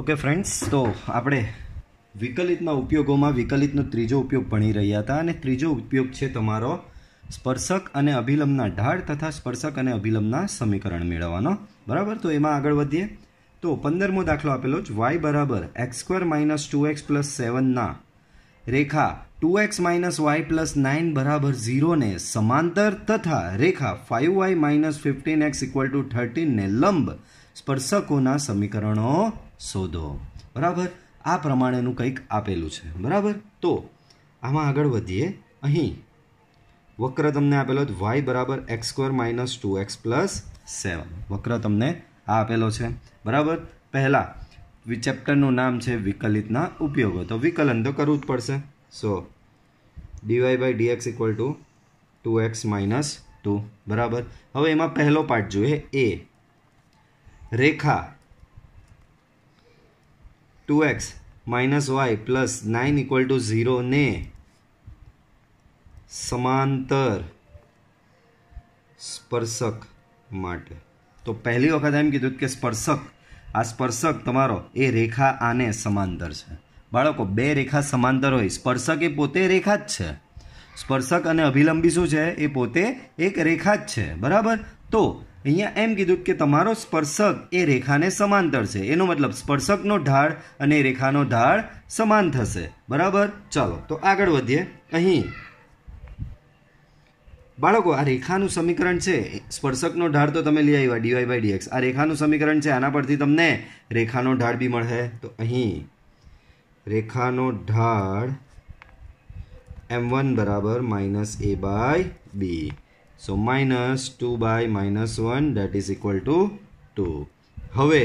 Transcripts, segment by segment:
okay friends તો આપણે વિકલિતના ઉપયોગોમાં વિકલિતનો ત્રીજો ઉપયોગ ભણી રહ્યા હતા અને ત્રીજો ઉપયોગ છે તમારો સ્પર્શક અને અભિલંબના ઢાળ તથા સ્પર્શક અને અભિલંબના સમીકરણ મેળવવાનો બરાબર તો એમાં આગળ વધીએ તો પંદરમો દાખલો આપેલો જ વાય બરાબર x square minus two x plus સેવનના રેખા two x minus y plus nine બરાબર ઝીરોને સમાંતર તથા રેખા five y minus fifteen x equal to થર્ટીનને લંબ સ્પર્શકોના સમીકરણો શોધો બરાબર આ પ્રમાણેનું કંઈક આપેલું છે બરાબર તો આમાં આગળ વધીએ અહીં વક્ર તમને આપેલો છે વાય બરાબર x square minus two x plus seven વક્ર તમને આ આપેલો છે બરાબર પહેલાં ચેપ્ટરનું નામ છે વિકલિતના ઉપયોગો તો વિકલન તો કરવું જ પડશે so d y by d x equal to two x minus two બરાબર હવે એમાં પહેલો પાર્ટ જોઈએ એ રેખા two x minus y plus nine equal to ઝીરોને સમાંતર સ્પર્શક માટે તો પહેલી વખત એમ કીધું કે સ્પર્શક આ સ્પર્શક તમારો એ રેખા આને સમાંતર છે બાળકો બે રેખા સમાંતર હોય સ્પર્શક એ પોતે રેખા જ છે સ્પર્શક અને અભિલંબી શું છે એ પોતે એક રેખા જ છે બરાબર તો અહીંયા એમ કીધું કે તમારો સ્પર્શક એ રેખાને સમાંતર છે એનો મતલબ સ્પર્શકનો ઢાળ અને રેખાનો ઢાળ સમાન થશે બરાબર ચાલો તો આગળ વધીએ અહીં બાળકો આ રેખાનું સમીકરણ છે સ્પર્શકનો ઢાળ તો તમે લઈ આવ્યા ડીવાય બાય ડીએક્સ આ રેખાનું સમીકરણ છે આના પરથી તમને રેખાનો ઢાળ બી મળશે તો અહીં રેખાનો ઢાળ એમ વન બરાબર minus a by b so minus two by minus one that is equal to two two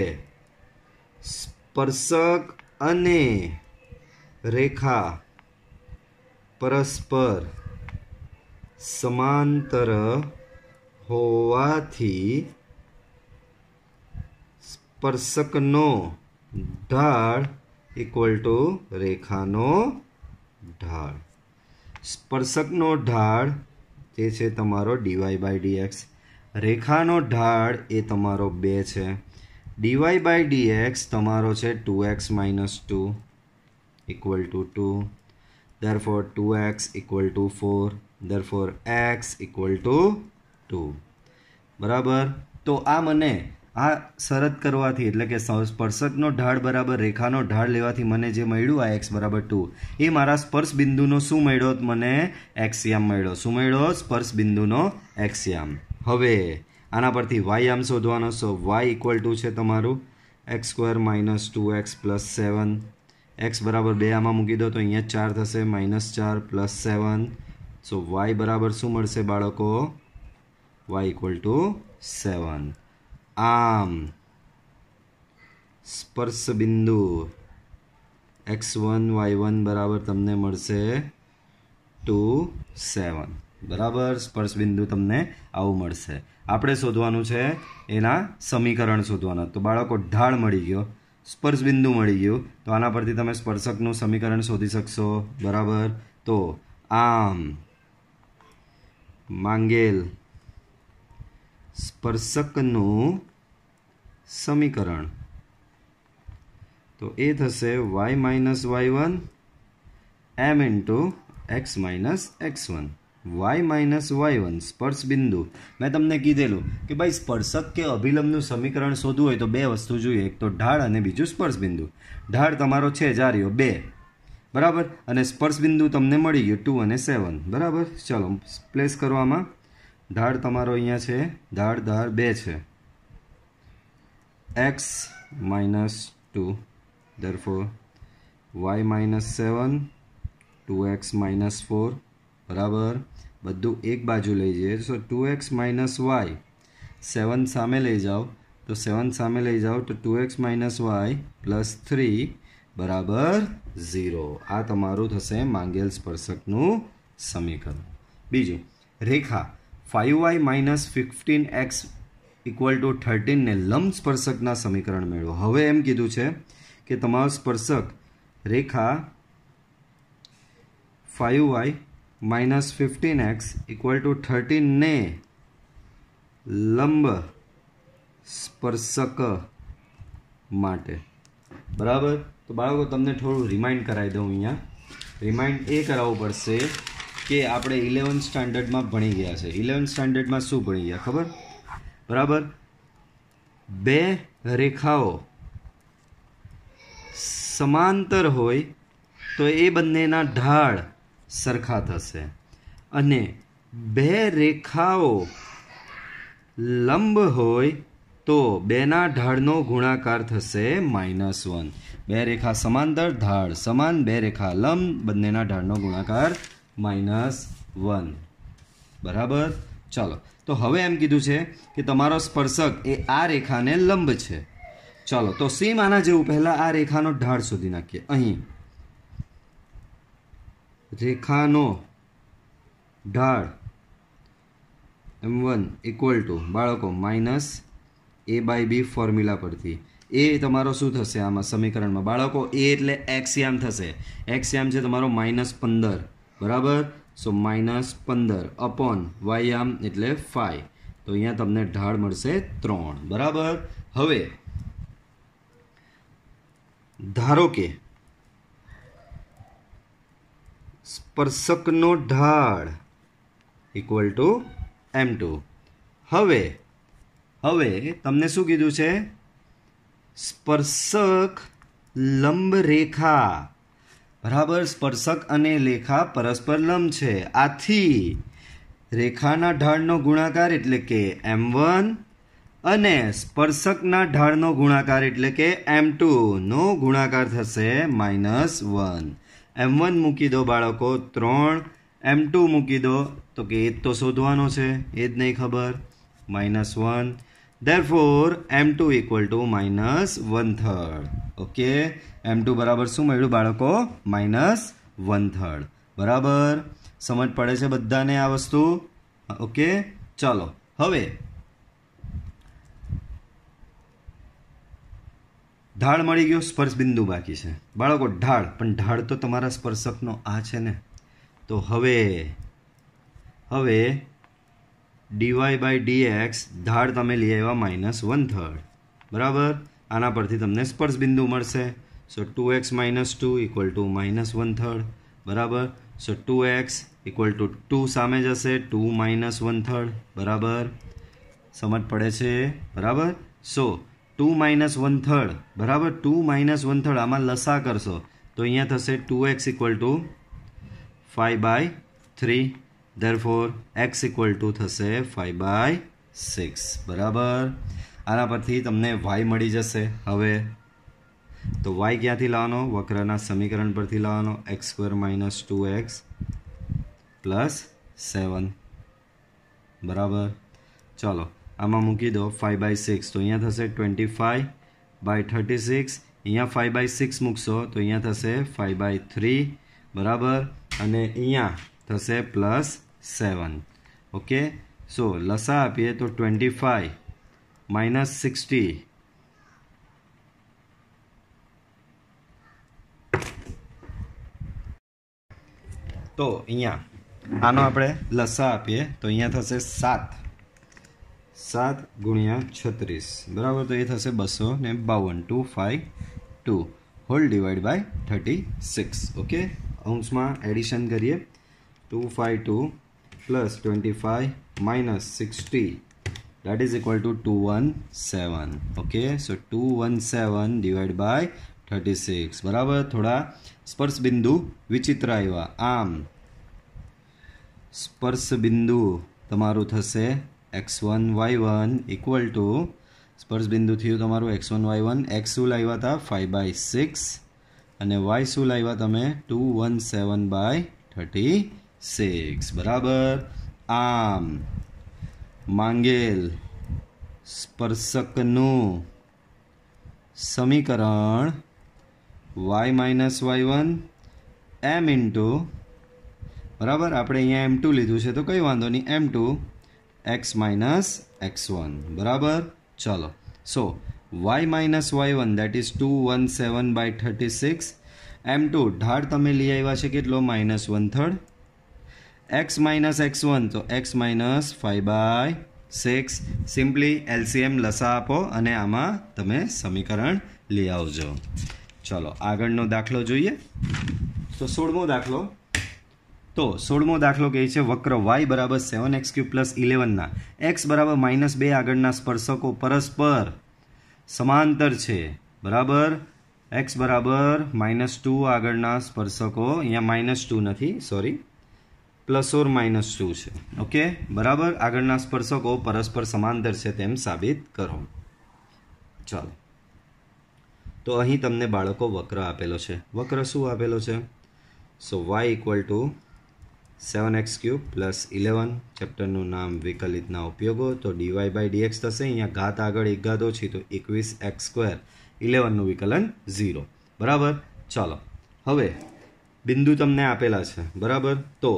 સ્પર્શક અને રેખા પરસ્પર સમાંતર હોવાથી સ્પર્શકનો ઢાળ ઇક્વલ ટુ રેખાનો ઢાળ સ્પર્શકનો ઢાળ તે છે તમારો ડીવાય બાય ડીએક્સ રેખાનો ઢાળ એ તમારો બે છે ડીવાય બાય ડીએક્સ તમારો છે two x minus two equal to two equal four two x equal to four 4 four x equal to two બરાબર તો આ મને આ શરત કરવાથી એટલે કે સ્પર્શકનો ઢાળ બરાબર રેખાનો ઢાળ લેવાથી મને જે મળ્યું આ એક્સ બરાબર ટુ એ મારા સ્પર્શ બિંદુનો શું મળ્યો મને એક્સિયામ મળ્યો શું મળ્યો સ્પર્શ બિંદુનો એક્સિયામ હવે આના પરથી વાય આમ શોધવાનો છો વાય ઇક્વલ ટુ છે તમારું x square minus two x plus seven x બરાબર બે આમાં મૂકી દો તો અહીંયા ચાર થશે માઇનસ ચાર પ્લસ સેવન સો વાય બરાબર શું મળશે બાળકો વાય ઇક્વલ ટુ સેવન આમ સ્પર્શ બિંદુ એક્સ વન વાય વન બરાબર તમને મળશે ટુ સેવન બરાબર સ્પર્શ બિંદુ તમને આવું મળશે આપણે શોધવાનું છે એના સમીકરણ શોધવાના તો બાળકો ઢાળ મળી ગયો સ્પર્શ બિંદુ મળી ગયું તો આના પરથી તમે સ્પર્શકનું સમીકરણ શોધી શકશો બરાબર તો આમ માંગેલ સ્પર્શકનું સમીકરણ તો એ થશે y minus y one m into x minus x one y minus y one સ્પર્શ બિંદુ મેં તમને કીધેલું કે ભાઈ સ્પર્શક કે અભિલંબનું સમીકરણ શોધવું હોય તો બે વસ્તુ જોઈએ એક તો ઢાળ અને બીજું સ્પર્શ બિંદુ ઢાળ તમારો છે જારીઓ બે બરાબર અને સ્પર્શ બિંદુ તમને મળી ગયું ટુ અને સેવન બરાબર ચલો પ્લેસ કરવામાં ઢાળ તમારો અહીંયા છે ઢાળ ધાર બે છે x minus 2 therefore y minus 7 2x minus 4 બરાબર બધું એક બાજુ લઈ જઈએ so two x minus y seven સામે લઈ જાઓ તો સેવન સામે લઈ જાઓ તો two x minus y plus three બરાબર ઝીરો આ તમારું થશે માંગેલ સ્પર્શકનું સમીકરણ બીજું રેખા five y minus fifteen x equal to થર્ટીનને લંબ સ્પર્શકના સમીકરણ મેળવો હવે એમ કીધું છે કે તમારો સ્પર્શક રેખા five y minus fifteen x equal to થર્ટીનને લંબ સ્પર્શક માટે બરાબર તો બાળકો તમને થોડું રિમાઇન્ડ કરાવી દઉં અહીંયા રિમાઇન્ડ એ કરાવવું પડશે કે આપણે ઇલેવન સ્ટાન્ડર્ડમાં ભણી ગયા છે ઇલેવન સ્ટાન્ડર્ડમાં શું ભણી ગયા ખબર બરાબર બે રેખાઓ સમાંતર હોય તો એ બંનેના ઢાળ સરખા થશે અને બે રેખાઓ લંબ હોય તો બેના ઢાળનો ગુણાકાર થશે માઇનસ વન બે રેખા સમાંતર ઢાળ સમાન બે રેખા લંબ બંનેના ઢાળનો ગુણાકાર માઇનસ વન બરાબર ચાલો તો હવે એમ કીધું છે કે તમારો સ્પર્શક એ આ રેખાને લંબ છે ચાલો તો સેમ આના જેવું પહેલાં આ રેખાનો ઢાળ શોધી નાખીએ અહીં રેખાનો ઢાળ એમ વન ઇક્વલ ટુ બાળકો minus a by b formula પરથી એ તમારો શું થશે આમાં સમીકરણમાં બાળકો એ એટલે એક્સ યામ થશે એક્સ યામ છે તમારો માઇનસ પંદર બરાબર સો માઇનસ પંદર અપોન વાય આમ એટલે ફાઈ તો અહીંયા તમને ઢાળ મળશે ત્રણ બરાબર હવે ધારો કે સ્પર્શકનો ઢાળ ઇક્વલ ટુ એમ ટુ હવે હવે તમને શું કીધું છે સ્પર્શક લંબ રેખા બરાબર સ્પર્શક અને લેખા પરસ્પર લંબ છે આથી રેખાના ઢાળનો ગુણાકાર એટલે કે એમ વન અને સ્પર્શકના ઢાળનો ગુણાકાર એટલે કે એમ ટુનો ગુણાકાર થશે માઇનસ વન એમ વન મૂકી દો બાળકો ત્રણ એમ ટુ મૂકી દો તો કે એ જ તો શોધવાનો છે એ જ નહીં ખબર minus one therefore m two equal to minus one third okay m two બરાબર શું મળ્યું બાળકો માઇનસ વન થર્ડ બરાબર સમજ પડે છે બધાને આ વસ્તુ ઓકે ચાલો હવે ઢાળ મળી ગયો સ્પર્શ બિંદુ બાકી છે બાળકો ઢાળ પણ ઢાળ તો તમારા સ્પર્શકનો આ છે ને તો હવે હવે ડીવાય બાય ડીએક્સ ઢાળ તમે લઈ આવ્યા માઇનસ વન થર્ડ બરાબર આના પરથી તમને સ્પર્શ બિંદુ મળશે so two x minus two equal to minus one third બરાબર so two x equal to two સામે જશે ટુ માઇનસ વન થર્ડ બરાબર સમજ પડે છે બરાબર so two minus one third બરાબર ટુ માઇનસ વન થર્ડ આમાં લસા કરશો તો અહીંયા થશે two x equal to five by three therefore x equal to થશે ફાઈવ બાય સિક્સ બરાબર આના પરથી તમને વાય મળી જશે હવે તો વાય ક્યાંથી લાવવાનો વક્રના સમીકરણ પરથી લાવવાનો x square minus two x plus seven બરાબર ચાલો આમાં મૂકી દો ફાઇવ બાય સિક્સ તો અહીંયા થશે twenty five by thirty six અહીંયા ફાઇવ બાય સિક્સ મૂકશો તો અહીંયા થશે ફાઇવ બાય થ્રી બરાબર અને અહીંયા થશે પ્લસ સેવન ઓકે સો લસા આપીએ તો ટ્વેન્ટી ફાઇવ minus 60 તો અહીંયા આનો આપણે લસા આપીએ તો અહીંયા થશે સાત સાત ગુણ્યા છત્રીસ બરાબર તો એ થશે બસો ને બાવન two five two whole divide by thirty six okay અંશમાં એડિશન કરીએ two five two plus twenty five minus sixty that is equal to 217 okay so 217 divided by 36 બરાબર થોડા સ્પર્શ બિંદુ વિચિત્ર આવ્યા આમ સ્પર્શ બિંદુ તમારું થશે x one y one equal to સ્પર્શ બિંદુ થયું તમારું x one y one x શું લાવ્યા હતા ફાઇવ બાય સિક્સ અને વાય શું લાવ્યા તમે two one seven by thirty six બરાબર આમ માંગેલ સ્પર્શકનું સમીકરણ y minus y one m into બરાબર આપણે અહીંયા એમ ટુ લીધું છે તો કંઈ વાંધો નહીં m two x minus x one બરાબર ચલો so y minus y one that is two one seven by thirty six m two ઢાળ તમે લઈ આવ્યા છે કેટલો minus one third x minus x one તો x minus five by six simply LCM લસા આપો અને આમાં તમે સમીકરણ લઈ આવજો ચલો આગળનો દાખલો જોઈએ તો સોળમો દાખલો તો સોળમો દાખલો કહે છે વક્ર વાય બરાબર સેવન એક્સ ક્યુ પ્લસ ઇલેવનના એક્સ બરાબર માઇનસ બે આગળના સ્પર્શકો પરસ્પર સમાંતર છે બરાબર એક્સ બરાબર માઇનસ ટુ આગળના સ્પર્શકો અહીંયા માઇનસ ટુ નથી sorry plus or minus two છે ઓકે બરાબર આગળના સ્પર્શકો પરસ્પર સમાંતર છે તેમ સાબિત કરો ચાલો તો અહીં તમને બાળકો વક્ર આપેલો છે વક્ર શું આપેલો છે so y equal to seven x cube plus eleven ચેપ્ટરનું નામ વિકલિતના ઉપયોગો તો ડીવાય બાય ડીએક્સ થશે અહીંયા ઘાત આગળ એક ઘાત ઓછી તો એકવીસ એક્સ સ્ક્વેર ઇલેવનનું વિકલન ઝીરો બરાબર ચાલો હવે બિંદુ તમને આપેલા છે બરાબર તો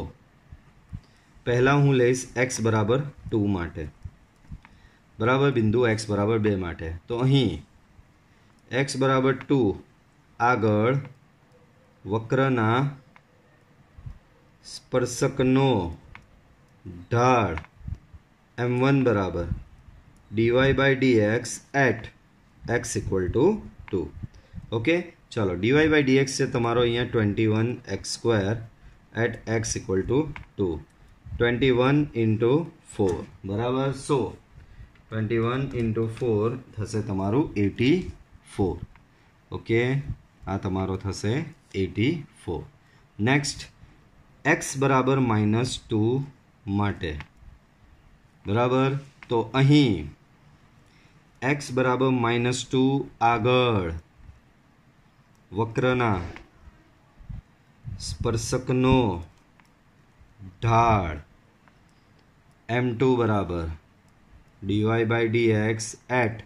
पहला हूं ले इस x = 2 માટે बराबर बिंदु x = 2 માટે તો અહીં x = 2 આગળ वक्रના स्पर्षकનો ઢાળ m1 = dy / dx @ x = 2 okay ચલો dy / dx છે તમારો અહીં 21x² @ x = 2 twenty one into four બરાબર so twenty one into four થશે તમારું એટી ફોર ઓકે આ તમારો થશે એટી ફોર નેક્સ્ટ એક્સ બરાબર માઇનસ ટુ માટે બરાબર તો અહીં એક્સ બરાબર માઇનસ ટુ આગળ વક્રના સ્પર્શકનો ઢાળ एम टू बराबर d y by d x at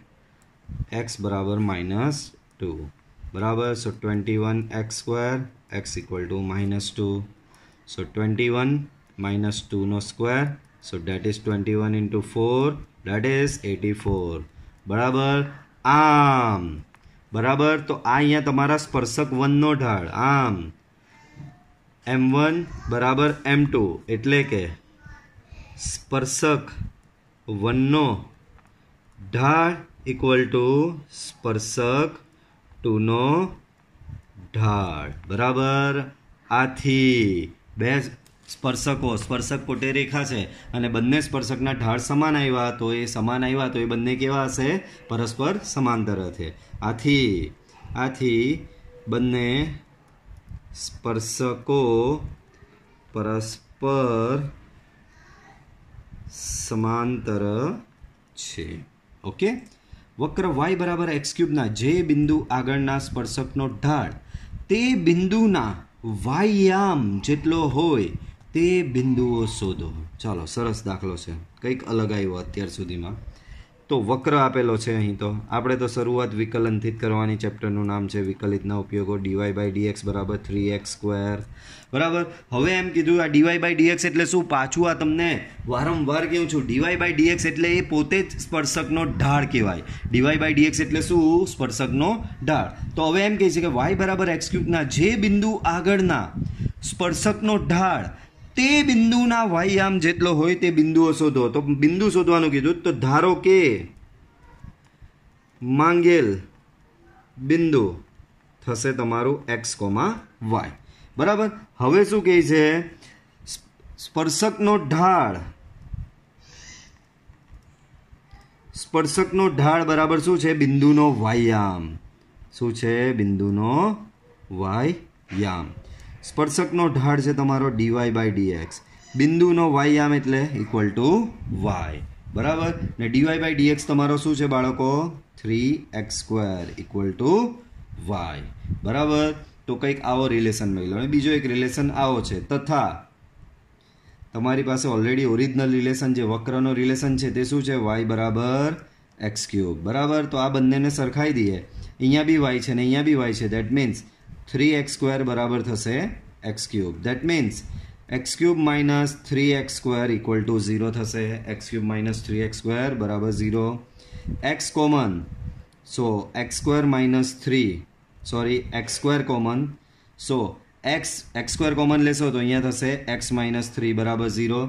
x बराबर माइनस टू बराबर so twenty one x square x equal to minus two so twenty one minus two नो square so that is twenty one into four that is eighty four बराबर आम बराबर तो આ स्पर्शक one સ્પર્શક વનનો आम एम वन बराबर एम टू ટુ એટલે સ્પર્શક વનનો ઢાળ ઇક્વલ ટુ સ્પર્શક ટુનો ઢાળ બરાબર આથી બે સ્પર્શકો સ્પર્શક પોતે રેખા છે અને બંને સ્પર્શકના ઢાળ સમાન આવ્યા તો એ સમાન આવ્યા તો એ બંને કેવા હશે પરસ્પર સમાંતર હશે આથી આથી બંને સ્પર્શકો પરસ્પર સમાંતર છે ઓકે વક્ર વાય બરાબર એક્સ ક્યુબના જે બિંદુ આગળના સ્પર્શકનો ઢાળ તે બિંદુના વાયામ જેટલો હોય તે બિંદુઓ શોધો ચાલો સરસ દાખલો છે કંઈક અલગ આવ્યો અત્યાર સુધીમાં તો વક્ર આપેલો છે અહીં તો આપણે તો શરૂઆત વિકલનથી જ કરવાની ચેપ્ટરનું નામ છે વિકલિતના ઉપયોગો ડીવાય બાય ડીએક્સ બરાબર થ્રી એક્સ સ્ક્વેર બરાબર હવે એમ કીધું આ ડીવાય બાય ડીએક્સ એટલે શું પાછું આ તમને વારંવાર કહું છું ડીવાય બાય ડીએક્સ એટલે એ પોતે જ સ્પર્શકનો ઢાળ કહેવાય ડીવાય બાય ડીએક્સ એટલે શું સ્પર્શકનો ઢાળ તો હવે એમ કહે છે કે વાય બરાબર એક્સ જે બિંદુ આગળના સ્પર્શકનો ઢાળ તે બિંદુના વાયામ જેટલો હોય તે બિંદુઓ શોધો તો બિંદુ શોધવાનું કીધું તો ધારો કે માંગેલ બિંદુ થશે તમારું એક્સ કોમા વાય બરાબર હવે શું કહે છે સ્પર્શકનો ઢાળ સ્પર્શકનો ઢાળ બરાબર શું છે બિંદુનો વાયામ શું છે બિંદુનો વાયામ સ્પર્શકનો ઢાળ છે તમારો ડીવાય બાય ડીએક્સ બિંદુનો વાય આમ એટલે ઇક્વલ ટુ વાય બરાબર ને ડીવાય બાય ડીએક્સ તમારો શું છે બાળકો three x square equal to y બરાબર તો કંઈક આવો રિલેશન મળી લો બીજો એક રિલેશન આવો છે તથા તમારી પાસે ઓલરેડી ઓરિજિનલ રિલેશન જે વક્રનો રિલેશન છે તે શું છે વાય બરાબર એક્સ ક્યુબ બરાબર તો આ બંનેને સરખાઈ દઈએ અહીંયા બી વાય છે ને અહીંયા બી વાય છે that means three x square બરાબર થશે x cube that means x cube minus three x square equal to zero થશે x cube minus three x square બરાબર zero x common so x square minus three sorry x square common so x x square common લેશો તો અહીંયા થશે x minus three બરાબર zero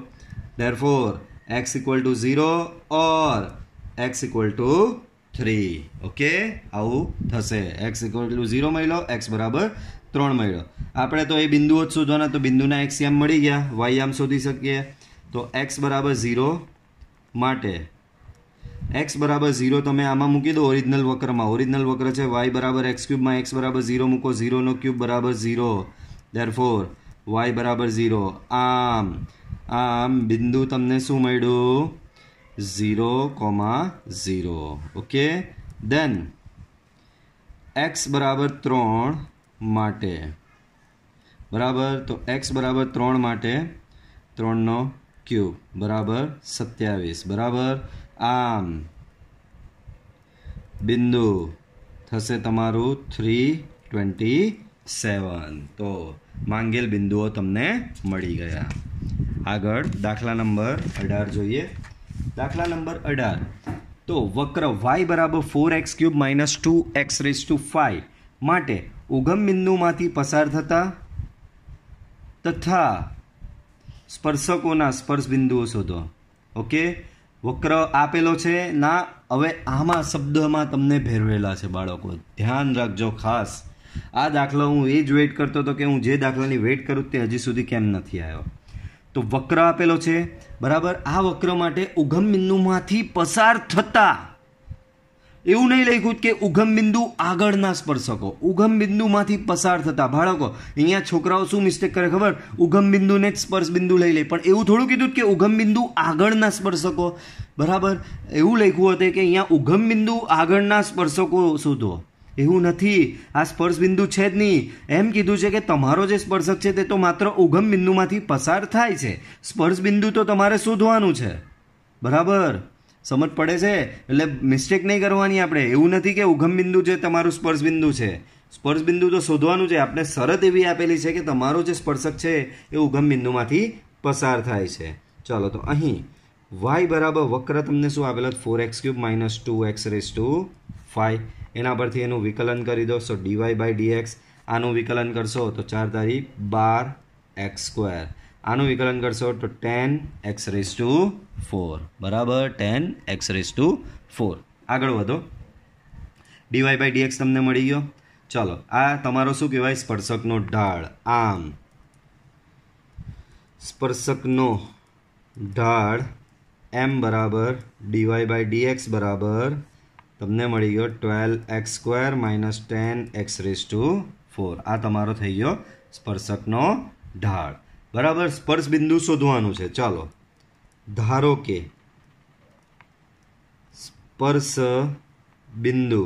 therefore x equal to zero or x equal two three okay આવું થશે x એટલું two zero મળ્યો x બરાબર ત્રણ મળ્યો આપણે તો એ બિંદુઓ જ શોધવાના તો બિંદુના એક્સ એમ મળી ગયા વાય આમ શોધી શકીએ તો એક્સ બરાબર ઝીરો માટે એક્સ બરાબર ઝીરો તમે આમાં મૂકી દો ઓરિજિનલ વક્રમાં ઓરિજિનલ વક્ર છે વાય બરાબર એક્સ ક્યુબમાં એક્સ બરાબર ઝીરો મૂકો ઝીરોનો ક્યુબ બરાબર ઝીરો દેર ફોર વાય બરાબર ઝીરો આમ આમ બિંદુ તમને શું મળ્યું 0, comma zero okay then x બરાબર ત્રણ માટે બરાબર તો એક્સ બરાબર ત્રણ માટે ત્રણનો ક્યુબ બરાબર સત્યાવીસ બરાબર આમ બિંદુ થશે તમારું થ્રી ટ્વેન્ટી સેવન તો માંગેલ બિંદુઓ તમને મળી ગયા આગળ દાખલા નંબર અઢાર જોઈએ દાખલા નંબર અઢાર તો વક્ર વાય બરાબર four x cube minus two x raise to five માટે ઉગમ બિંદુમાંથી પસાર થતા તથા સ્પર્શકોના સ્પર્શ બિંદુઓ શોધો ઓકે વક્ર આપેલો છે ના હવે આમાં શબ્દમાં તમને ભેરવેલા છે બાળકો ધ્યાન રાખજો ખાસ આ દાખલો હું એ જ વેઇટ કરતો હતો કે હું જે દાખલાની વેઇટ કરું તે હજી સુધી કેમ નથી આવ્યો તો વક્ર આપેલો છે બરાબર આ વક્ર માટે ઉગમ બિંદુમાંથી પસાર થતા એવું નહીં લખ્યું કે ઉગમ બિંદુ આગળના સ્પર્શકો ઉગમ બિંદુમાંથી પસાર થતા બાળકો અહીંયા છોકરાઓ શું મિસ્ટેક કરે ખબર ઉગમ બિંદુને જ સ્પર્શ બિંદુ લઈ લે પણ એવું થોડું કીધું કે ઉગમ બિંદુ આગળના સ્પર્શકો બરાબર એવું લખ્યું હતું કે અહીંયા ઉગમ બિંદુ આગળના સ્પર્શકો શોધો એવું નથી આ સ્પર્શ બિંદુ છે જ નહીં એમ કીધું છે કે તમારો જે સ્પર્શક છે તે તો માત્ર ઉગમ બિંદુમાંથી પસાર થાય છે સ્પર્શ બિંદુ તો તમારે શોધવાનું છે બરાબર સમજ પડે છે એટલે મિસ્ટેક નહીં કરવાની આપણે એવું નથી કે ઉગમ બિંદુ જે તમારું સ્પર્શ બિંદુ છે સ્પર્શ બિંદુ તો શોધવાનું છે આપણે શરત એવી આપેલી છે કે તમારો જે સ્પર્શક છે એ ઉગમ બિંદુમાંથી પસાર થાય છે ચાલો તો અહીં વાય બરાબર વક્ર તમને શું આપેલા four x cube minus two x raise to five એના પરથી એનું વિકલન કરી દો સો ડીવાય બાય ડીએક્સ આનું વિકલન કરશો તો ચાર તારી બાર એક્સ સ્ક્વેર આનું વિકલન કરશો તો ten x raise to four બરાબર ten x raise to four આગળ વધો ડીવાય બાય ડીએક્સ તમને મળી ગયો ચાલો આ તમારો શું કહેવાય સ્પર્શકનો ઢાળ આમ સ્પર્શકનો ઢાળ એમ બરાબર ડીવાય બાય ડીએક્સ બરાબર તમને મળી ગયો twelve x square minus ten x raise to four આ તમારો થઈ ગયો સ્પર્શકનો ઢાળ બરાબર સ્પર્શ બિંદુ શોધવાનું છે ચાલો ધારો કે સ્પર્શ બિંદુ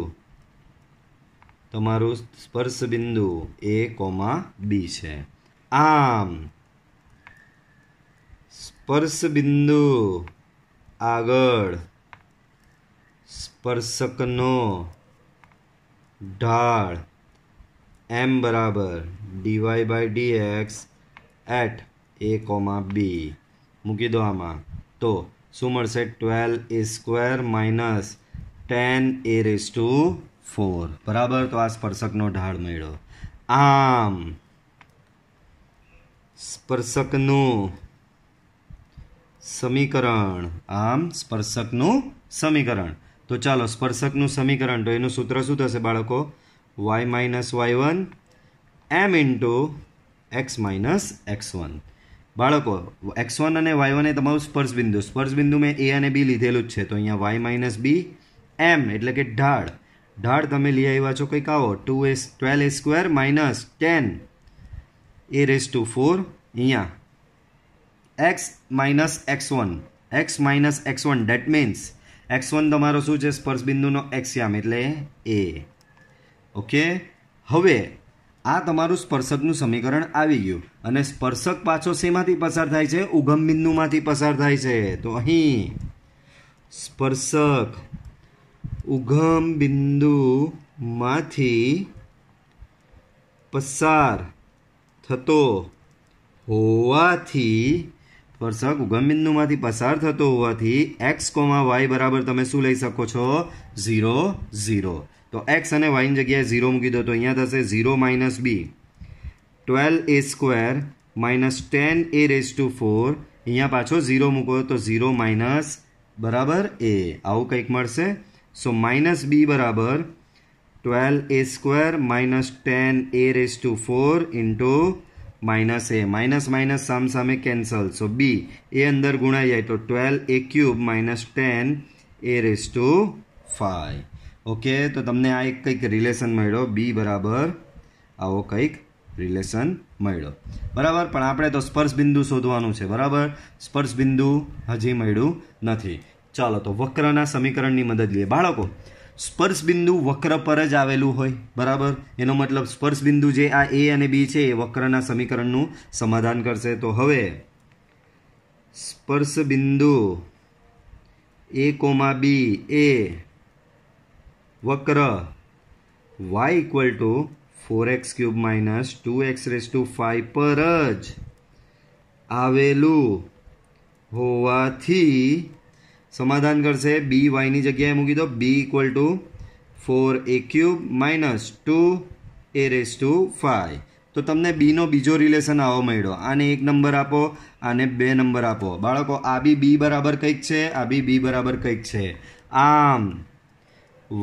તમારું સ્પર્શ બિંદુ એ કોમા બી છે આમ સ્પર્શ બિંદુ આગળ સ્પર્શકનો ઢાળ એમ બરાબર d y by d x at a comma b મૂકી દો આમાં તો શું મળશે twelve a square minus ten a raise to four બરાબર તો આ સ્પર્શકનો ઢાળ મળ્યો આમ સ્પર્શકનું સમીકરણ આમ સ્પર્શકનું સમીકરણ તો ચાલો સ્પર્શકનું સમીકરણ તો એનું સૂત્ર શું થશે બાળકો y minus y one m into x minus x one બાળકો એક્સ વન અને વાય વન એ તમારું સ્પર્શ બિંદુ સ્પર્શ બિંદુ મેં એ અને બી લીધેલું જ છે તો અહીંયા વાય માઇનસ બી એમ એટલે કે ઢાળ ઢાળ તમે લઈ આવ્યા છો કંઈક આવો two as twelve a square minus ten a raise to four અહીંયા x minus x one x minus x one that means x one તમારો શું છે સ્પર્શ બિંદુનો એક્સિયામ એટલે એ ઓકે હવે આ તમારું સ્પર્શકનું સમીકરણ આવી ગયું અને સ્પર્શક પાછો શેમાંથી પસાર થાય છે ઉગમ બિંદુમાંથી પસાર થાય છે તો અહીં સ્પર્શક ઉગમ બિંદુમાંથી પસાર થતો હોવાથી સ્પર્શક ઉગમબિંદુમાંથી પસાર થતો હોવાથી એક્સ કોમા વાય બરાબર તમે શું લઈ શકો છો ઝીરો ઝીરો તો એક્સ અને વાયની જગ્યાએ ઝીરો મૂકી દો તો અહીંયા થશે zero minus b twelve a square minus ten a raise to four અહીંયા પાછો ઝીરો મૂકો તો ઝીરો માઇનસ બરાબર એ આવું કંઈક મળશે સો માઇનસ બી બરાબર twelve a square minus ten a raise to four into minus a minus minus સામે કેન્સલ સો બી એ અંદર ગુણાઈ જાય તો twelve a cube minus ten a raise to five okay તો તમને આ એક કંઈક રિલેશન મળ્યો બી બરાબર આવો કંઈક રિલેશન મળ્યો બરાબર પણ આપણે તો સ્પર્શ બિંદુ શોધવાનું છે બરાબર સ્પર્શ બિંદુ હજી મળ્યું નથી ચાલો તો વક્રના સમીકરણની મદદ લઈએ બાળકો સ્પર્શ બિંદુ વક્ર પર જ આવેલું હોય બરાબર એનો મતલબ સ્પર્શ બિંદુ જે આ એ અને બી છે એ વક્રના સમીકરણનું સમાધાન કરશે તો હવે સ્પર્શ બિંદુ એ કોમા બી એ વક્ર y equal to four x cube minus two x raise to five પર જ આવેલું હોવાથી સમાધાન કરશે બી વાયની જગ્યાએ મૂકી દો b equal to four a cube minus two a raise to five તો તમને બીનો બીજો રિલેશન આવો મળ્યો આને એક નંબર આપો આને બે નંબર આપો બાળકો આ બી બી બરાબર કંઈક છે આ બી બી બરાબર કંઈક છે આમ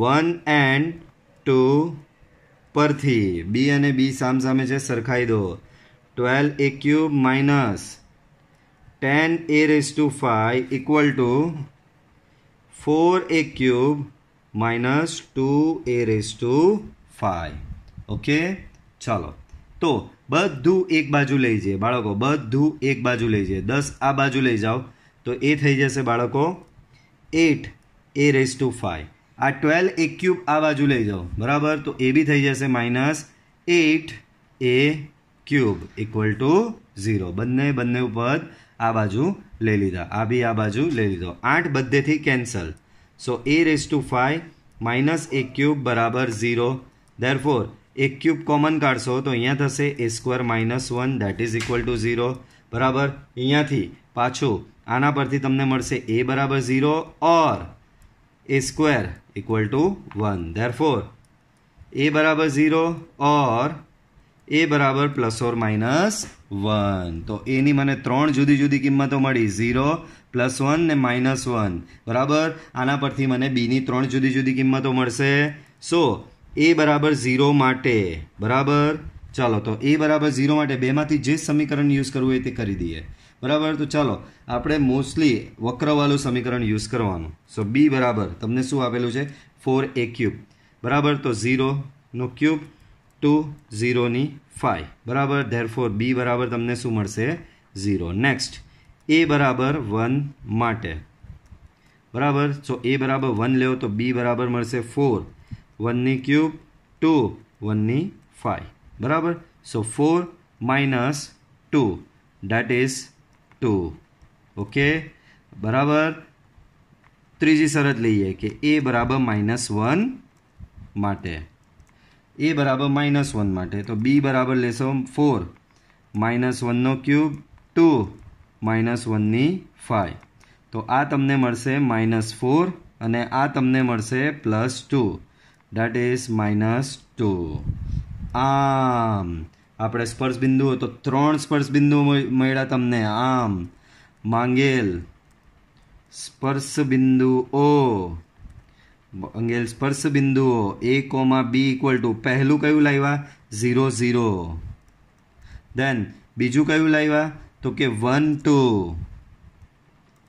વન એન્ડ ટુ પરથી બી અને બી સામ સામે છે સરખાઈ દો twelve a cube minus ten a raise to five equal to four a cube cube two a raise to 5 okay ચાલો તો બધું એક બાજુ લઈ જઈએ બાળકો બધું એક બાજુ લઈ જઈએ દસ આ બાજુ લઈ જાઓ તો એ થઈ જશે બાળકો eight a raise to five આ ટ્વેલ્વ એક ક્યુબ આ બાજુ લઈ જાઓ બરાબર તો એ બી થઈ જશે minus eight a cube equal to zero બંને બંને ઉપર આ બાજુ ले लीधा आ बी आ बाजू ले लीधो आठ बदे थी cancel so a raise to five minus एक क्यूब बराबर जीरो देर फोर एक क्यूब कॉमन काढ़ो तो अँ थे a square minus one that is equal to zero बराबर अँ थी पाछू आना पर तमने मैसे ए बराबर जीरो और a square equal to one therefore a बराबर जीरो और ए बराबर प्लस और माइनस વન તો એની મને ત્રણ જુદી જુદી કિંમતો મળી ઝીરો પ્લસ વન ને માઇનસ વન બરાબર આના પરથી મને બીની ત્રણ જુદી જુદી કિંમતો મળશે સો એ બરાબર ઝીરો માટે બરાબર ચાલો તો એ બરાબર ઝીરો માટે બેમાંથી જે સમીકરણ યુઝ કરવું એ તે કરી દઈએ બરાબર તો ચાલો આપણે મોસ્ટલી વક્રવાળું સમીકરણ યુઝ કરવાનું સો બી બરાબર તમને શું આપેલું છે ફોર એ ક્યુબ બરાબર તો ઝીરોનો ક્યુબ ટુ ઝીરોની ફાઇવ બરાબર ધેર ફોર બી બરાબર તમને શું મળશે ઝીરો નેક્સ્ટ એ બરાબર વન માટે બરાબર સો એ બરાબર વન લેવો તો બી બરાબર મળશે ફોર વનની ક્યુબ ટુ વનની ફાઇવ બરાબર so four minus two that is two okay બરાબર ત્રીજી શરત લઈએ કે એ બરાબર માઇનસ વન માટે એ બરાબર માઇનસ વન માટે તો બી બરાબર લેશો ફોર માઇનસ વનનો ક્યુબ ટુ માઇનસ વનની ફાઇવ તો આ તમને મળશે માઇનસ ફોર અને આ તમને મળશે plus two that is minus two આમ આપણે સ્પર્શ બિંદુઓ તો ત્રણ સ્પર્શ બિંદુઓ મળ્યા તમને આમ માંગેલ સ્પર્શ બિંદુઓ અંગેલ સ્પર્શ બિંદુઓ a comma b equal to પહેલું કયું લાવ્યા ઝીરો ઝીરો દેન બીજું કયું લાવ્યા તો કે વન ટુ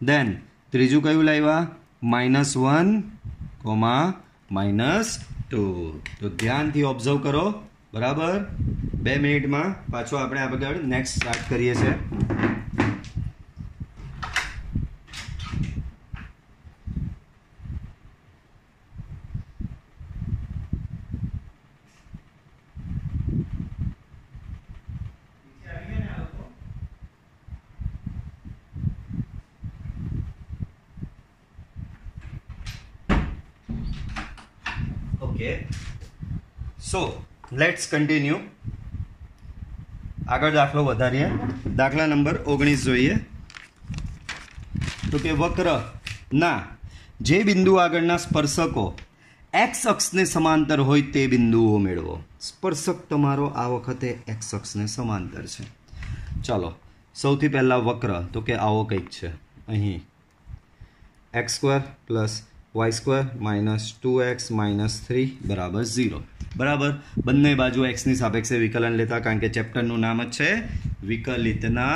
દેન ત્રીજું કયું લાવ્યા minus one comma minus two તો ધ્યાનથી ઓબ્ઝર્વ કરો બરાબર બે મિનિટમાં પાછો આપણે આગળ નેક્સ્ટ સ્ટાર્ટ કરીએ છીએ સો લેટ્સ કન્ટિન્યુ આગળ દાખલો વધારીએ દાખલા નંબર ઓગણીસ જોઈએ તો કે વક્ર ના જે બિંદુ આગળના સ્પર્શકો એક્સ અક્ષને સમાંતર હોય તે બિંદુઓ મેળવો સ્પર્શક તમારો આ વખતે એક્સ અક્ષને સમાંતર છે ચાલો સૌથી પહેલાં વક્ર તો કે આવો કંઈક છે અહીં x square plus y square minus two x minus three બરાબર ઝીરો બરાબર બંને બાજુ એક્સની સાપેક્ષે વિકલન લેતા કારણ કે ચેપ્ટરનું નામ જ છે વિકલિતના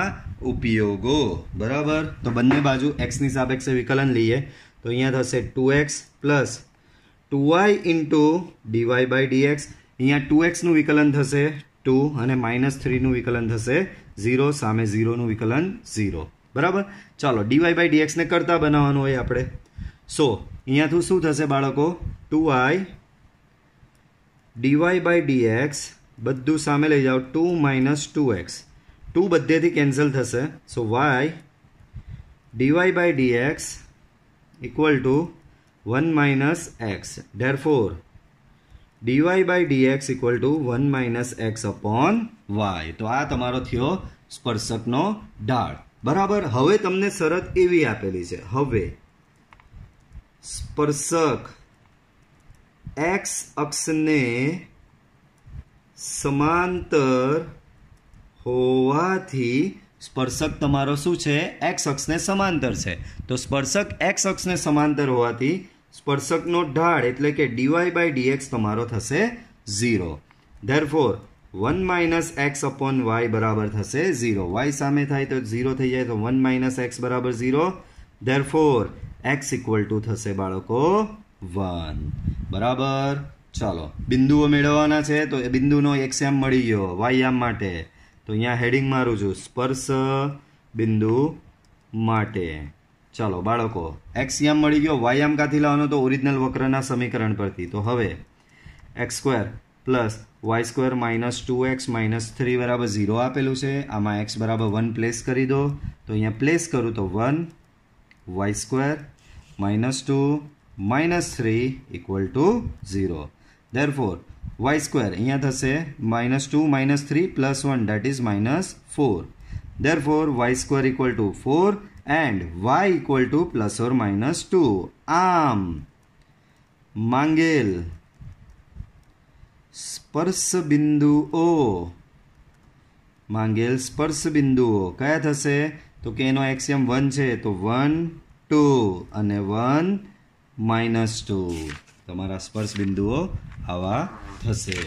ઉપયોગો બરાબર તો બંને બાજુ એક્સની સાપેક્ષે વિકલન લઈએ તો અહીંયા થશે two x plus two y into d y by d x અહીંયા ટુ એક્સનું વિકલન થશે ટુ અને માઇનસ થ્રીનું વિકલન થશે ઝીરો સામે ઝીરોનું વિકલન ઝીરો બરાબર ચાલો ડીવાય બાય ડીએક્સને કરતા બનાવવાનું હોય આપણે સો અહીંયાથી શું થશે બાળકો two i d y by d x બધું સામે લઈ જાઓ two minus two x two બધેથી કેન્સલ થશે so y d y by d x equal to one minus x therefore d y by d x equal to one minus x upon y તો આ તમારો થયો સ્પર્શકનો ઢાળ બરાબર હવે તમને શરત એવી આપેલી છે હવે સ્પર્શક એક્સ અક્ષને સમાંતર હોવાથી સ્પર્શક તમારો શું છે એક્સ અક્ષને સમાંતર છે તો સ્પર્શક એક્સ અક્ષને સમાંતર હોવાથી સ્પર્શકનો ઢાળ એટલે કે ડીવાય બાય ડીએક્સ તમારો થશે zero therefore one minus x upon y બરાબર થશે ઝીરો વાય સામે થાય તો ઝીરો થઈ જાય તો વન માઇનસ એક્સ બરાબર zero therefore x equal to થશે બાળકો વન બરાબર ચાલો બિંદુઓ મેળવવાના છે તો એ બિંદુનો એક્સ એમ મળી ગયો વાય માટે તો અહીંયા હેડિંગ મારું છું સ્પર્શ બિંદુ માટે ચાલો બાળકો એક્સ એમ મળી ગયો વાય એમ કાંથી લાવવાનો તો ઓરિજિનલ વક્રના સમીકરણ પરથી તો હવે x square plus y square minus two x minus three બરાબર ઝીરો આપેલું છે આમાં એક્સ બરાબર વન પ્લેસ કરી દો તો અહીંયા પ્લેસ કરું તો one y square minus two minus three equal to zero therefore y square અહીંયા થશે minus two minus three plus one that is minus four therefore y square equal to four and y equal to plus or minus two આમ માંગેલ સ્પર્શ બિંદુ ઓ માંગેલ સ્પર્શ બિંદુ ઓ કયા થશે તો કે એનો એક્સએમ વન છે તો વન ટુ અને વન માઇનસ ટુ તમારા સ્પર્શ બિંદુઓ આવા થશે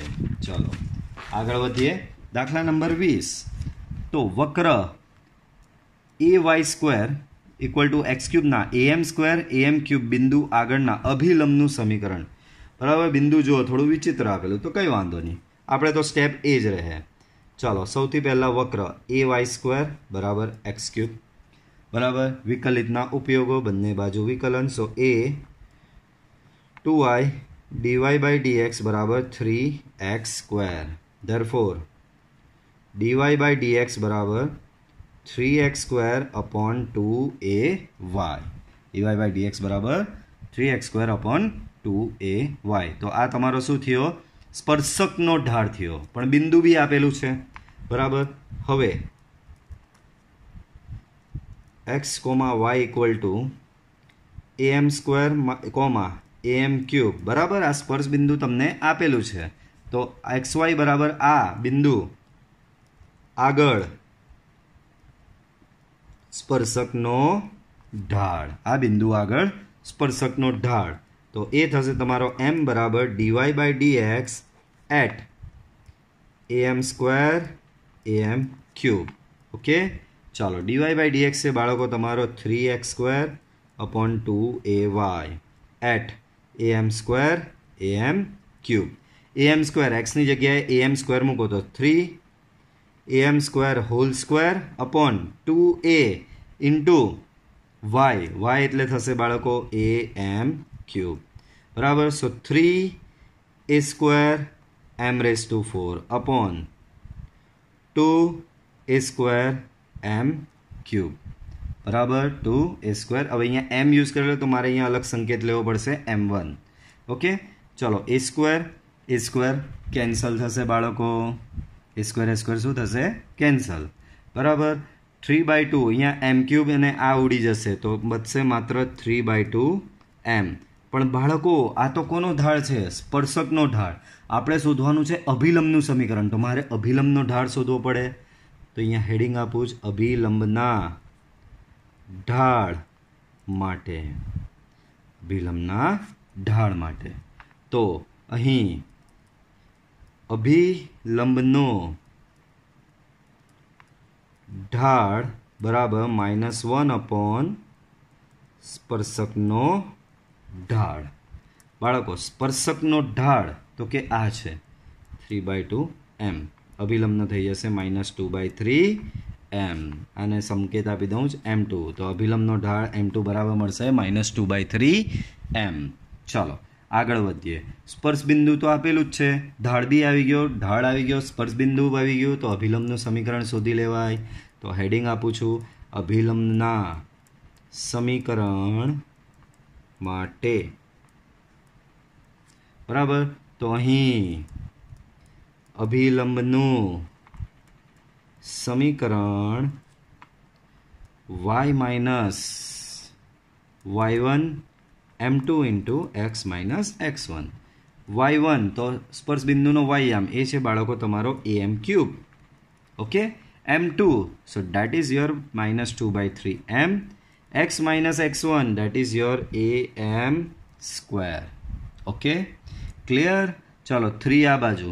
ચલો આગળ વધીએ દાખલા નંબર વીસ તો વક્ર a y square equal to x ક્યુબના એએમ સ્ક્વેર એએમ ક્યુબ બિંદુ આગળના અભિલંબનું સમીકરણ બરાબર બિંદુ જુઓ થોડું વિચિત્ર આપેલું તો કંઈ વાંધો નહીં આપણે તો સ્ટેપ એ જ રહે ચાલો સૌથી પહેલાં વક્ર એ વાય સ્ક્વેર બરાબર એક્સ ક્યુબ બરાબર વિકલિતના ઉપયોગો બંને બાજુ વિકલન so a two y d y by d x બરાબર three x square therefore d y by d x બરાબર three x square upon two a y d y by d x બરાબર three x square upon two a y તો આ તમારો શું થયો સ્પર્શકનો ઢાળ થયો પણ બિંદુ બી આપેલું છે બરાબર હવે x comma y equal to m square comma m cube બરાબર આ સ્પર્શ બિંદુ તમને આપેલું છે તો એક્સ વાય બરાબર આ બિંદુ આગળ સ્પર્શકનો ઢાળ આ બિંદુ આગળ સ્પર્શકનો ઢાળ तो a થશે તમારો m = dy/dx at am^2 am^3 okay ચાલો dy/dx એ બાળકો તમારો 3x^2 / 2ay at am^2 am^3 am^2 x ની જગ્યાએ am^2 મુકો તો 3 am^2 whole square / 2a * y y એટલે થશે બાળકો am क्यूब बराबर so three a square m raise to four upon two a square m cube बराबर टू स्क्वायर अब अँ एम यूज कर ले तो मैं अँ अलग संकेत लेव पड़ से एम वन ओके चलो a square a square cancel थे बाड़को ए स्क्वायर ए स्क्वायर शू कैंसल बराबर थ्री बाय टू अँ एम क्यूब ने आ उड़ी जैसे तो बच्चे से मत थ्री बाय टू एम પણ બાળકો આ તો કોનો ઢાળ છે સ્પર્શકનો ઢાળ આપણે શોધવાનું છે અભિલંબનું સમીકરણ તો મારે અભિલંબનો ઢાળ શોધવો પડે તો અહીંયા હેડિંગ આપું છું અભિલંબના ઢાળ માટે અભિલંબના ઢાળ માટે તો અહીં અભિલંબનો ઢાળ બરાબર માઇનસ વન અપોન સ્પર્શકનો ઢાળ બાળકો સ્પર્શકનો ઢાળ તો કે આ છે થ્રી બાય ટુ એમ અભિલંબન થઈ જશે minus two by three m અને સંકેત આપી દઉં જ એમ ટુ તો અભિલંબનો ઢાળ એમ ટુ બરાબર મળશે minus two by three m ચાલો આગળ વધીએ સ્પર્શ બિંદુ તો આપેલું જ છે ઢાળ બી આવી ગયો ઢાળ આવી ગયો સ્પર્શ બિંદુ આવી ગયું તો અભિલંબનું સમીકરણ શોધી લેવાય તો હેડિંગ આપું છું અભિલંબના સમીકરણ માટે બરાબર તો અહીં અભિલંબનું સમીકરણ y minus y one m two into x minus x one y one તો સ્પર્શબિંદુનો વાય આમ એ છે બાળકો તમારો a m cube okay m two so that is your minus two by three m x minus x1 that is your am square okay clear ચલો 3 આ બાજુ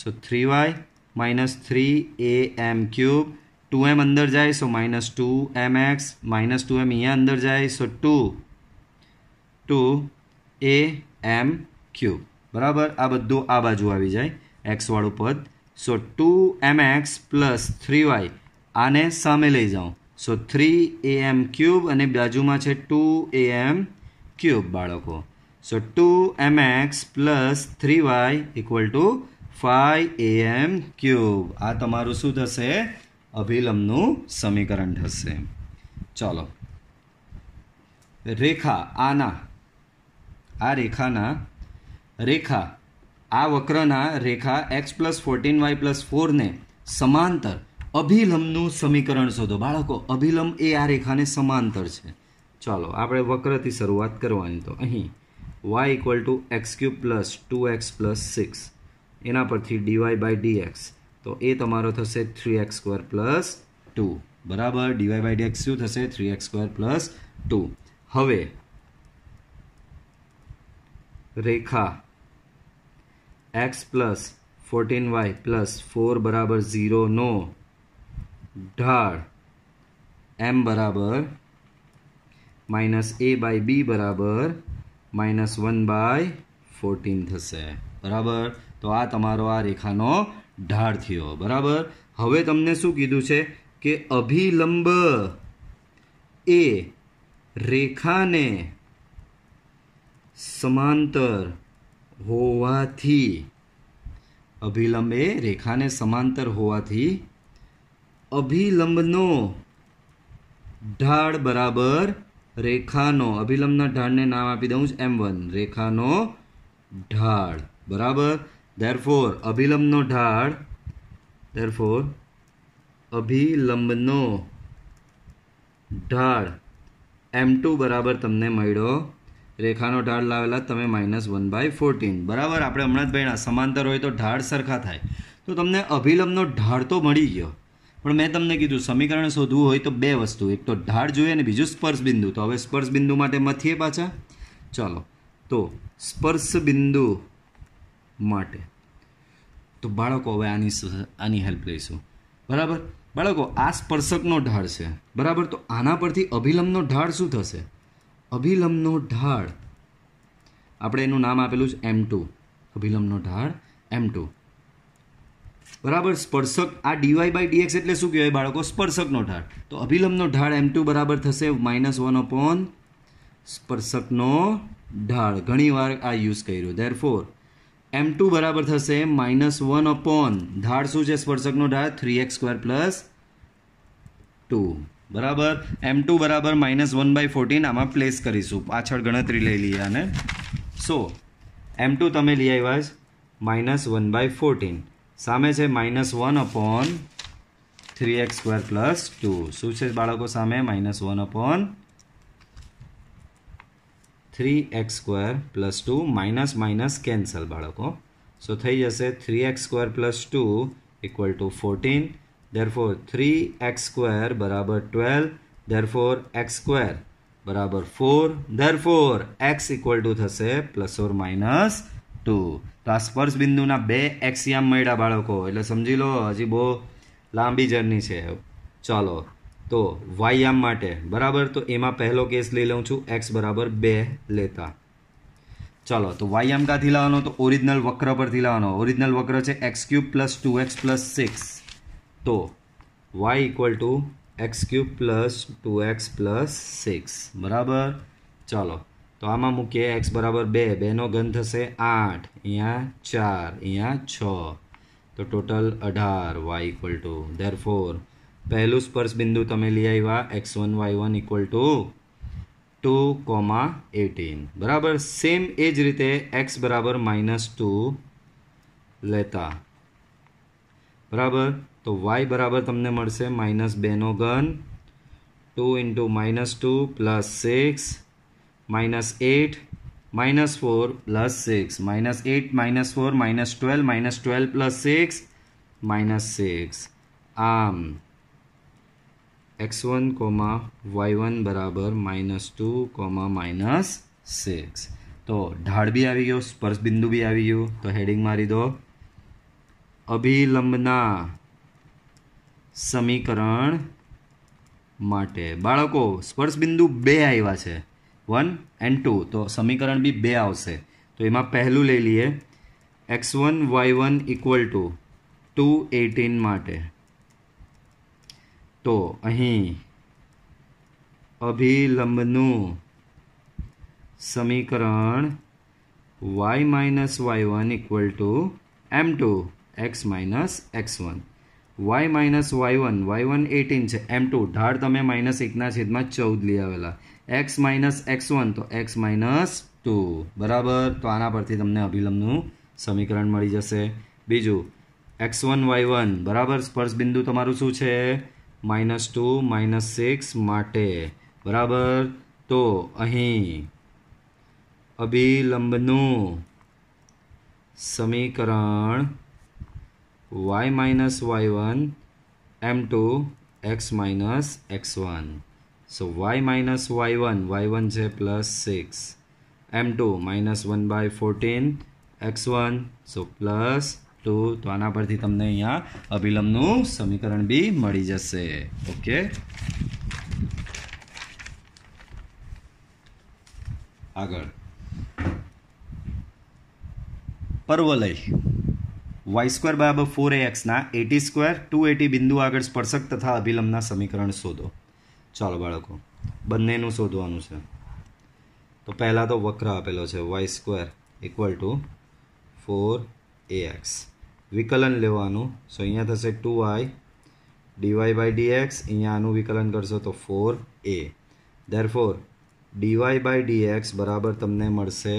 સો 3y minus 3am cube 2m અંદર જાય સો minus 2mx minus 2m અહીંયા અંદર જાય સો 2 2am cube બરાબર આ બધું આ બાજુ આવી જાય x વાળું પદ સો 2mx plus 3y આને સામે લઈ જાઉં સો થ્રી એએમ ક્યુબ અને બાજુમાં છે ટુ એએમ ક્યુબ બાળકો so two m x plus three y equal to five a m cube આ તમારું શું થશે અભિલંબનું સમીકરણ થશે ચાલો રેખા આના આ રેખાના રેખા આ વક્રના રેખા x plus fourteen y plus ફોરને સમાંતર અભિલંબનું સમીકરણ શોધો બાળકો અભિલંબ એ આ રેખાને સમાંતર છે ચાલો આપણે વક્રથી શરૂઆત કરવાની તો અહીં y equal to x cube plus two x plus six એના પરથી ડીવાય બાય ડીએક્સ તો એ તમારો થશે three x square plus two બરાબર ડીવાય બાય ડીએક્સ શું થશે three x square plus two હવે રેખા x plus fourteen y plus four બરાબર ઝીરોનો ઢાળ એમ બરાબર માઇનસ એ બાય બી બરાબર માઇનસ વન બાય ફોર્ટીન થશે બરાબર તો આ તમારો આ રેખાનો ઢાળ થયો બરાબર હવે તમને શું કીધું છે કે અભિલંબ એ રેખાને સમાંતર હોવાથી અભિલંબ એ રેખાને સમાંતર હોવાથી અભિલંબનો ઢાળ બરાબર રેખાનો અભિલંબના ઢાળને નામ આપી દઉં છું એમ વન રેખાનો ઢાળ બરાબર ધેરફોર અભિલંબનો ઢાળ ધેરફોર અભિલંબનો ઢાળ એમ ટુ બરાબર તમને મળ્યો રેખાનો ઢાળ લાવેલા તમે માઇનસ વન બાય ફોર્ટીન બરાબર આપણે હમણાં જ ભાઈ સમાંતર હોય તો ઢાળ સરખા થાય તો તમને અભિલંબનો ઢાળ તો મળી ગયો પણ મેં તમને કીધું સમીકરણ શોધવું હોય તો બે વસ્તુ એક તો ઢાળ જોઈએ અને બીજું સ્પર્શ બિંદુ તો હવે સ્પર્શ બિંદુ માટે મથીએ પાછા ચાલો તો સ્પર્શ બિંદુ માટે તો બાળકો હવે આની આની હેલ્પ લઈશું બરાબર બાળકો આ સ્પર્શકનો ઢાળ છે બરાબર તો આના પરથી અભિલંબનો ઢાળ શું થશે અભિલંબનો ઢાળ આપણે એનું નામ આપેલું છે એમ ટુ અભિલંબનો ઢાળ એમ ટુ બરાબર સ્પર્શક આ ડીવાય બાય ડીએક્સ એટલે શું કહેવાય બાળકો સ્પર્શકનો ઢાળ તો અભિલંબનો ઢાળ એમ ટુ બરાબર થશે માઇનસ વન અપોન સ્પર્શકનો ઢાળ ઘણીવાર આ યુઝ કર્યું ધેર ફોર એમ ટુ બરાબર થશે માઇનસ વન અપોન ઢાળ શું છે સ્પર્શકનો ઢાળ three x square plus two બરાબર એમ ટુ બરાબર માઇનસ વન બાય ફોર્ટીન આમાં પ્લેસ કરીશું પાછળ ગણતરી લઈ લઈએ આને સો એમ ટુ તમે લઈ આવ્યા માઇનસ વન બાય ફોર્ટીન સામે છે minus one upon three x square plus two શું છે બાળકો સામે minus one upon three x square plus two minus minus cancel બાળકો સો થઈ જશે three x square plus two equal to fourteen three x square બરાબર 12 therefore x square બરાબર four therefore x equal to થશે plus or minus two તો આ સ્પર્શ બિંદુના બે એક્સિયામ મળ્યા બાળકો એટલે સમજી લો હજી બહુ લાંબી જર્ની છે ચાલો તો વાયામ માટે બરાબર તો એમાં પહેલો કેસ લઈ લઉં છું એક્સ બરાબર બે લેતા ચાલો તો વાયામ કાથી લાવવાનો તો ઓરિજિનલ વક્ર પરથી લાવવાનો ઓરિજિનલ વક્ર છે x cube plus two x plus six તો y equal to x cube plus two x plus six બરાબર ચાલો તો આમાં મૂકીએ એક્સ બરાબર બે બેનો ઘન થશે આઠ અહીંયા ચાર અહીંયા છ તો ટોટલ અઢાર y equal to therefore પહેલું સ્પર્શ બિંદુ તમે લઈ આવ્યા x one y one equal to two comma eighteen બરાબર સેમ એ જ રીતે એક્સ બરાબર માઇનસ ટુ લેતા બરાબર તો વાય બરાબર તમને મળશે માઇનસ બેનો ઘન two into minus two plus six minus 8 minus 4 plus 6 minus 8 minus 4 minus 12 minus 12 plus 6 minus 6 આમ x one comma y one બરાબર minus two comma minus six તો ઢાળ બી આવી ગયો સ્પર્શ બિંદુ બી આવી ગયું તો હેડિંગ મારી દો અભિલંબના સમીકરણ માટે બાળકો સ્પર્શ બિંદુ બે આવ્યા છે વન એન્ડ ટુ તો સમીકરણ બી બે આવશે તો એમાં પહેલું લઈ લઈએ x one y one equal to two eighteen માટે તો અહીં અભિલંબનું સમીકરણ y minus y one equal to m two x minus x one y minus y one y one eighteen છે એમ ટુ ઢાળ તમે માઇનસ એકના છેદમાં ચૌદ લઈ આવેલા એક્સ માઇનસ એક્સ વન તો એક્સ માઇનસ ટુ બરાબર તો આના પરથી તમને અભિલંબનું સમીકરણ મળી જશે બીજું એક્સ વન વાય વન બરાબર સ્પર્શ બિંદુ તમારું શું છે માઇનસ ટુ માઇનસ સિક્સ માટે બરાબર તો અહીં અભિલંબનું સમીકરણ y minus y one m two x minus x one so y minus y one y one છે plus six m two minus one by fourteen x one so plus two તો આના પરથી તમને અહીંયા અભિલંબનું સમીકરણ બી મળી જશે ઓકે આગળ પર્વલય વાય સ્ક્વેર બરાબર ફોર એ એક્સના એટી સ્ક્વેર ટુ એટી બિંદુ આગળ સ્પર્શક તથા અભિલંબના સમીકરણ શોધો ચાલો બાળકો બંનેનું શોધવાનું છે તો પહેલાં તો વક્ર આપેલો છે y square equal to four a x વિકલન લેવાનું સો અહીંયા થશે two y d y by d x અહીંયા આનું વિકલન કરશો તો four a therefore d y by d x બરાબર તમને મળશે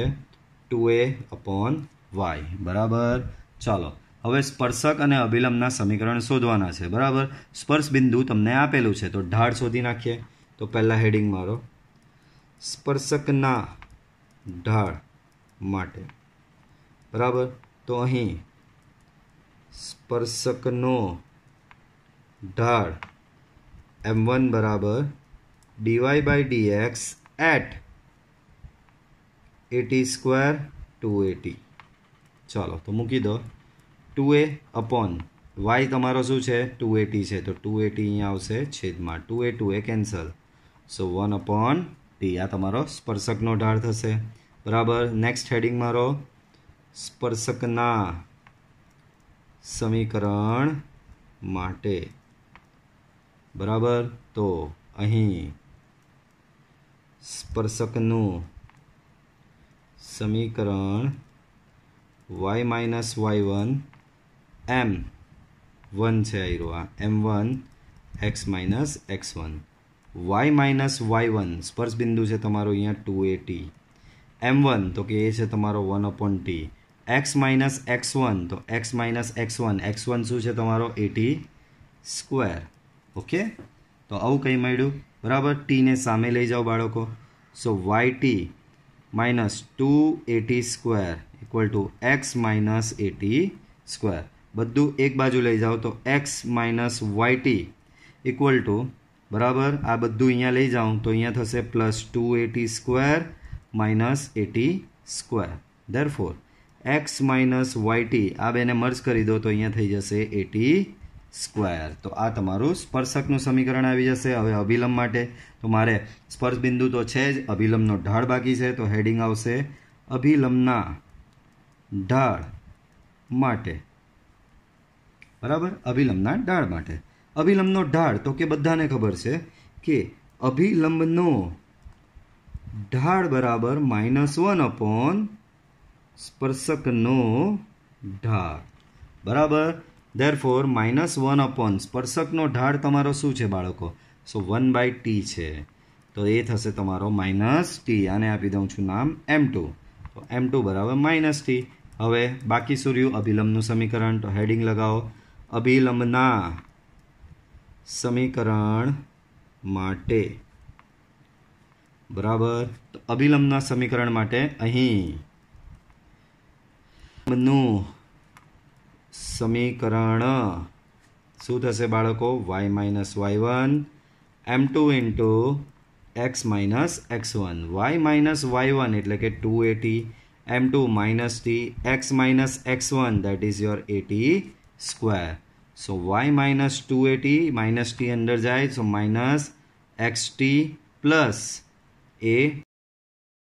ટુ એ અપોન વાય બરાબર ચાલો હવે સ્પર્શક અને અભિલંબના સમીકરણ શોધવાના છે બરાબર સ્પર્શ બિંદુ તમને આપેલું છે તો ઢાળ શોધી નાખીએ તો પહેલાં હેડિંગ મારો સ્પર્શકના ઢાળ માટે બરાબર તો અહીં સ્પર્શકનો ઢાળ એમ વન બરાબર d y by d x at a t square two a t ચાલો તો મૂકી દો ટુ એ અપોન વાય તમારો શું છે ટુ એટી છે તો ટુ એટી અહીંયા આવશે છેદમાં two a two a cancel so one upon t આ તમારો સ્પર્શકનો ઢાળ થશે બરાબર નેક્સ્ટ હેડિંગ મારો સ્પર્શકના સમીકરણ માટે બરાબર તો અહીં સ્પર્શકનું સમીકરણ y minus y one m one છે આયરો આ m one x minus x one y minus y one સ્પર્શ બિંદુ છે તમારો અહીંયા two a t m one તો કે એ છે તમારો one upon t x minus x one તો x minus x one x one શું છે તમારો એટી સ્ક્વેર ઓકે તો આવું કંઈ મળ્યું બરાબર ટીને સામે લઈ જાઓ બાળકો so y t minus two a t square equal to x minus a t square બધું એક બાજુ લઈ જાઓ તો x minus y t equal to બરાબર આ બધું અહીંયા લઈ જાઉં તો અહીંયા થશે plus two a t square minus a t square therefore x minus y t આ બેને મર્જ કરી દો તો અહીંયા થઈ જશે એટી સ્ક્વેર તો આ તમારું સ્પર્શકનું સમીકરણ આવી જશે હવે અભિલંબ માટે તો મારે સ્પર્શ બિંદુ તો છે જ અભિલંબનો ઢાળ બાકી છે તો હેડિંગ આવશે અભિલંબના ઢાળ માટે બરાબર અભિલંબના ઢાળ માટે અભિલંબનો ઢાળ તો કે બધાને ખબર છે કે અભિલંબનો ઢાળ બરાબર માઇનસ વન અપોન સ્પર્શકનો ઢાળ બરાબર therefore minus one upon સ્પર્શકનો ઢાળ તમારો શું છે બાળકો સો વન બાય ટી છે તો એ થશે તમારો માઇનસ ટી આને આપી દઉં છું નામ એમ ટુ તો એમ ટુ બરાબર માઇનસ ટી હવે બાકી શું અભિલંબનું સમીકરણ તો હેડિંગ લગાવો અભિલંબના સમીકરણ માટે બરાબર તો અભિલંબના સમીકરણ માટે અહીં સમીકરણ શું થશે બાળકો y minus y one m two into x minus x one y minus y one એટલે કે two a t m two minus t x minus x one that is your a t square So y minus 2at minus t અંદર જાય so minus xt plus a